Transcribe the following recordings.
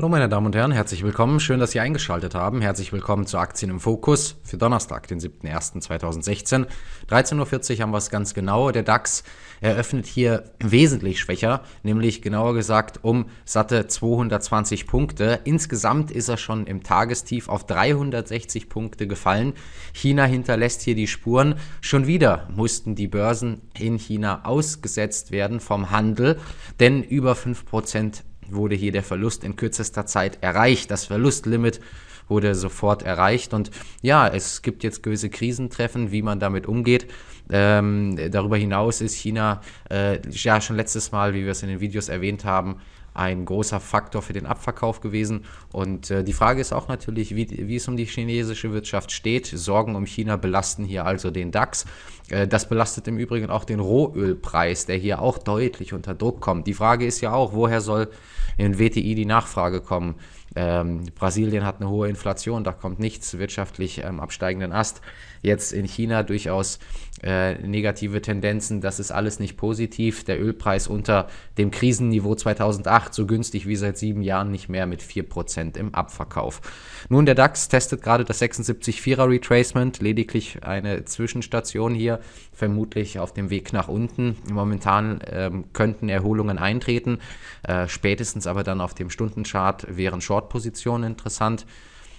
Hallo meine Damen und Herren, herzlich willkommen. Schön, dass Sie eingeschaltet haben. Herzlich willkommen zu Aktien im Fokus für Donnerstag, den 7.01.2016. 13.40 Uhr haben wir es ganz genau. Der DAX eröffnet hier wesentlich schwächer, nämlich genauer gesagt um satte 220 Punkte. Insgesamt ist er schon im Tagestief auf 360 Punkte gefallen. China hinterlässt hier die Spuren. Schon wieder mussten die Börsen in China ausgesetzt werden vom Handel, denn über 5% wurde hier der Verlust in kürzester Zeit erreicht. Das Verlustlimit wurde sofort erreicht. Und ja, es gibt jetzt gewisse Krisentreffen, wie man damit umgeht. Ähm, darüber hinaus ist China äh, ja schon letztes Mal, wie wir es in den Videos erwähnt haben, ein großer Faktor für den Abverkauf gewesen. Und äh, die Frage ist auch natürlich, wie, wie es um die chinesische Wirtschaft steht. Sorgen um China belasten hier also den DAX. Äh, das belastet im Übrigen auch den Rohölpreis, der hier auch deutlich unter Druck kommt. Die Frage ist ja auch, woher soll in WTI die Nachfrage kommen? Ähm, Brasilien hat eine hohe Inflation, da kommt nichts wirtschaftlich ähm, am steigenden Ast. Jetzt in China durchaus äh, negative Tendenzen, das ist alles nicht positiv. Der Ölpreis unter dem Krisenniveau 2008 2008 so günstig wie seit sieben Jahren nicht mehr mit 4% im Abverkauf. Nun, der DAX testet gerade das 76,4er Retracement, lediglich eine Zwischenstation hier, vermutlich auf dem Weg nach unten. Momentan ähm, könnten Erholungen eintreten, äh, spätestens aber dann auf dem Stundenchart wären Short-Positionen interessant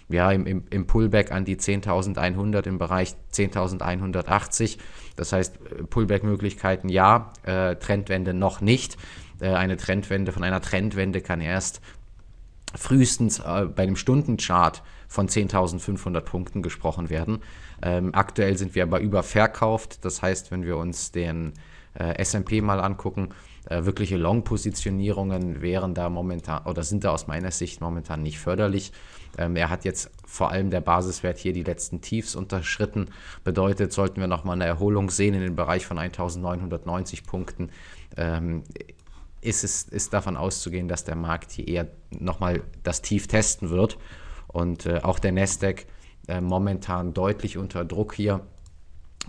ja, im, im, im, Pullback an die 10.100 im Bereich 10.180. Das heißt, äh, Pullback-Möglichkeiten ja, äh, Trendwende noch nicht. Äh, eine Trendwende. Von einer Trendwende kann erst frühestens äh, bei einem Stundenchart von 10.500 Punkten gesprochen werden. Ähm, aktuell sind wir aber überverkauft. Das heißt, wenn wir uns den äh, S&P mal angucken, wirkliche Long-Positionierungen wären da momentan oder sind da aus meiner Sicht momentan nicht förderlich. Ähm, er hat jetzt vor allem der Basiswert hier die letzten Tiefs unterschritten. Bedeutet, sollten wir nochmal eine Erholung sehen in den Bereich von 1990 Punkten, ähm, ist es ist davon auszugehen, dass der Markt hier eher nochmal das Tief testen wird. Und äh, auch der Nasdaq äh, momentan deutlich unter Druck hier.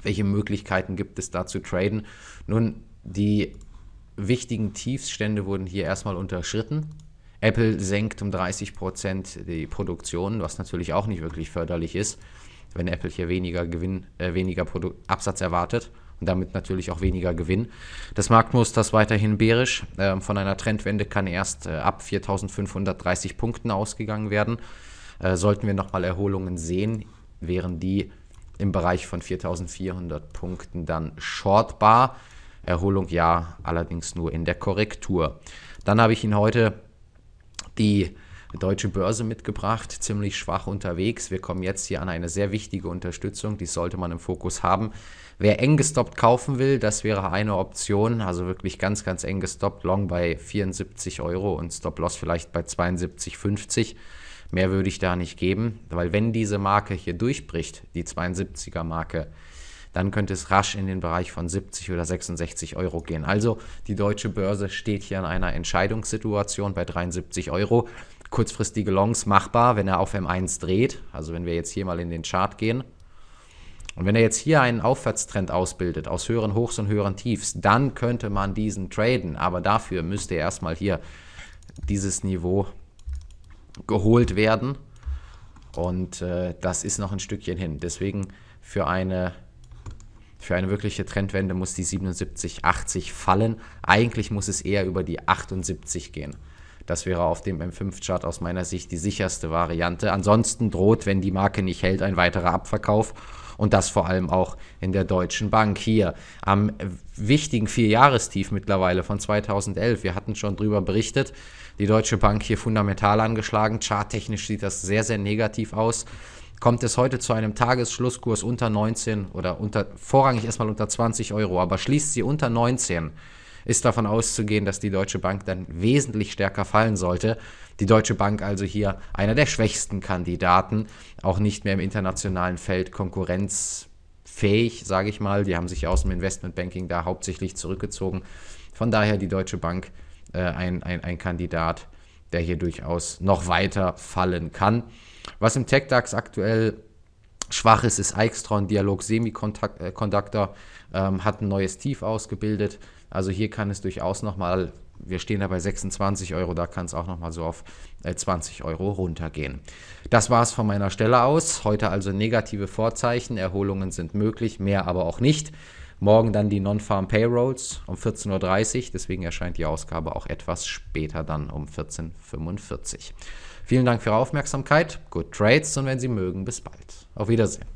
Welche Möglichkeiten gibt es da zu traden? Nun, die wichtigen Tiefsstände wurden hier erstmal unterschritten. Apple senkt um 30 Prozent die Produktion, was natürlich auch nicht wirklich förderlich ist, wenn Apple hier weniger Gewinn, äh, weniger Absatz erwartet und damit natürlich auch weniger Gewinn. Das Marktmuster ist weiterhin bärisch. Ähm, von einer Trendwende kann erst äh, ab 4.530 Punkten ausgegangen werden. Äh, sollten wir nochmal Erholungen sehen, wären die im Bereich von 4.400 Punkten dann shortbar. Erholung ja, allerdings nur in der Korrektur. Dann habe ich Ihnen heute die deutsche Börse mitgebracht, ziemlich schwach unterwegs. Wir kommen jetzt hier an eine sehr wichtige Unterstützung, die sollte man im Fokus haben. Wer eng gestoppt kaufen will, das wäre eine Option, also wirklich ganz, ganz eng gestoppt, Long bei 74 Euro und Stop-Loss vielleicht bei 72,50. Mehr würde ich da nicht geben, weil wenn diese Marke hier durchbricht, die 72er Marke, dann könnte es rasch in den Bereich von 70 oder 66 Euro gehen. Also die deutsche Börse steht hier in einer Entscheidungssituation bei 73 Euro kurzfristige Longs machbar, wenn er auf M1 dreht. Also wenn wir jetzt hier mal in den Chart gehen. Und wenn er jetzt hier einen Aufwärtstrend ausbildet, aus höheren Hochs und höheren Tiefs, dann könnte man diesen traden. Aber dafür müsste erstmal hier dieses Niveau geholt werden. Und äh, das ist noch ein Stückchen hin. Deswegen für eine, für eine wirkliche Trendwende muss die 77,80 fallen. Eigentlich muss es eher über die 78 gehen. Das wäre auf dem M5-Chart aus meiner Sicht die sicherste Variante. Ansonsten droht, wenn die Marke nicht hält, ein weiterer Abverkauf. Und das vor allem auch in der Deutschen Bank hier am wichtigen Vierjahrestief mittlerweile von 2011. Wir hatten schon drüber berichtet. Die Deutsche Bank hier fundamental angeschlagen. Charttechnisch sieht das sehr, sehr negativ aus kommt es heute zu einem Tagesschlusskurs unter 19 oder unter, vorrangig erstmal unter 20 Euro, aber schließt sie unter 19, ist davon auszugehen, dass die Deutsche Bank dann wesentlich stärker fallen sollte. Die Deutsche Bank also hier einer der schwächsten Kandidaten, auch nicht mehr im internationalen Feld konkurrenzfähig, sage ich mal. Die haben sich aus dem Investmentbanking da hauptsächlich zurückgezogen. Von daher die Deutsche Bank äh, ein, ein, ein Kandidat, der hier durchaus noch weiter fallen kann. Was im TechDAX aktuell schwach ist, ist Aixtron Dialog Semiconductor, ähm, hat ein neues Tief ausgebildet, also hier kann es durchaus nochmal, wir stehen da bei 26 Euro, da kann es auch nochmal so auf 20 äh, Euro runtergehen. Das war es von meiner Stelle aus. Heute also negative Vorzeichen, Erholungen sind möglich, mehr aber auch nicht. Morgen dann die Non-Farm Payrolls um 14.30 Uhr, deswegen erscheint die Ausgabe auch etwas später dann um 14.45 Uhr. Vielen Dank für Ihre Aufmerksamkeit, good trades und wenn Sie mögen, bis bald. Auf Wiedersehen.